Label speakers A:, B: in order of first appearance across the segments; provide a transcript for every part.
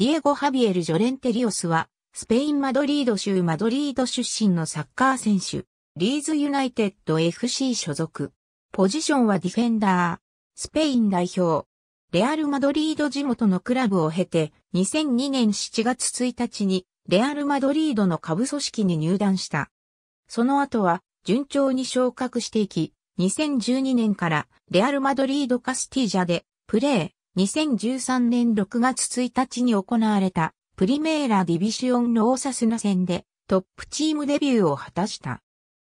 A: ディエゴ・ハビエル・ジョレンテリオスは、スペイン・マドリード州マドリード出身のサッカー選手、リーズ・ユナイテッド FC 所属。ポジションはディフェンダー。スペイン代表。レアル・マドリード地元のクラブを経て、2002年7月1日に、レアル・マドリードの下部組織に入団した。その後は、順調に昇格していき、2012年から、レアル・マドリード・カスティージャで、プレー、2013年6月1日に行われたプリメーラディビシオンのオーサスナ戦でトップチームデビューを果たした。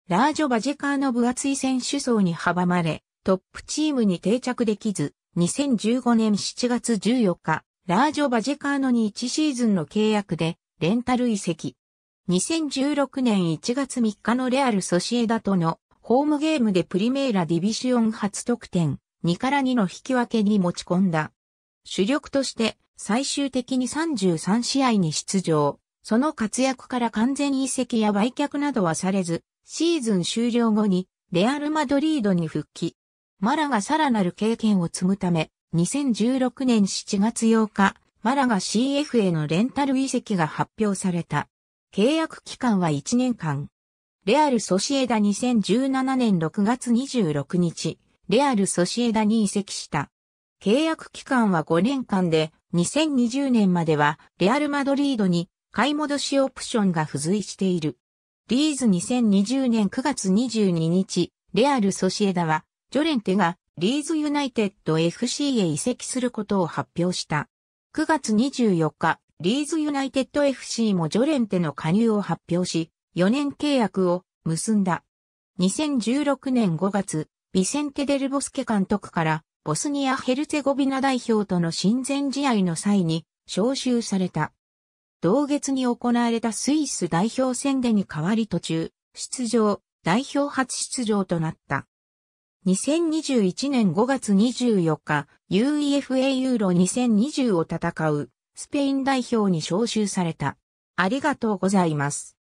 A: ラージョ・バジェカーの分厚い選手層に阻まれ、トップチームに定着できず、2015年7月14日、ラージョ・バジェカーノに1シーズンの契約で、レンタル移籍。2016年1月3日のレアル・ソシエダとのホームゲームでプリメーラ・ディビシオン初得点、2から2の引き分けに持ち込んだ。主力として最終的に33試合に出場。その活躍から完全移籍や売却などはされず、シーズン終了後にレアル・マドリードに復帰。マラがさらなる経験を積むため、2016年7月8日、マラが CF へのレンタル移籍が発表された。契約期間は1年間。レアル・ソシエダ2017年6月26日、レアル・ソシエダに移籍した。契約期間は5年間で、2020年まではレアル・マドリードに買い戻しオプションが付随している。リーズ2020年9月22日、レアル・ソシエダは、ジョレンテがリーズユナイテッド FC へ移籍することを発表した。9月24日、リーズユナイテッド FC もジョレンテの加入を発表し、4年契約を結んだ。2016年5月、ビセンテ・デルボスケ監督からボスニア・ヘルツェゴビナ代表との親善試合の際に招集された。同月に行われたスイス代表戦でに代わり途中、出場、代表初出場となった。2021年5月24日、UEFA ユーロ2020を戦うスペイン代表に招集された。ありがとうございます。